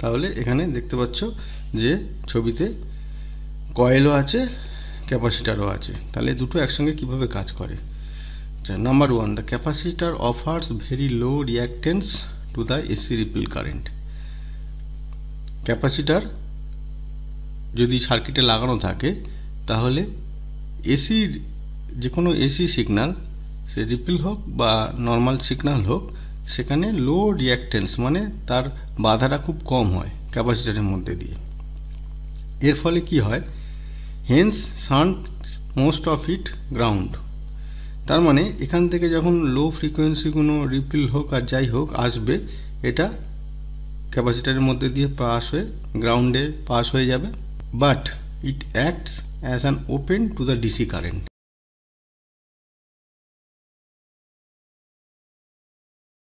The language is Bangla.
তাহলে এখানে দেখতে পাচ্ছ যে ছবিতে কয়েলও আছে ক্যাপাসিটারও আছে তাহলে দুটো একসঙ্গে কিভাবে কাজ করে number one the capacitor offers very low reactance to the AC ripple current capacitor যদি সার্কিটে লাগানো থাকে তাহলে এসির যে কোনো এসি সিগনাল সে রিপিল হোক বা নর্মাল সিগনাল হোক সেখানে লো রিয়াকটেন্স মানে তার বাধাটা খুব কম হয় ক্যাপাসিটারের মধ্যে দিয়ে এর ফলে কি হয় hence shunt most of it ground তার মানে এখান থেকে যখন লো ফ্রিকোয়েন্সি কোনো রিপিল হোক আর যাই হোক আসবে এটা ক্যাপাসিটারের মধ্যে দিয়ে পাস হয়ে গ্রাউন্ডে পাস হয়ে যাবে but it acts as an open to the DC current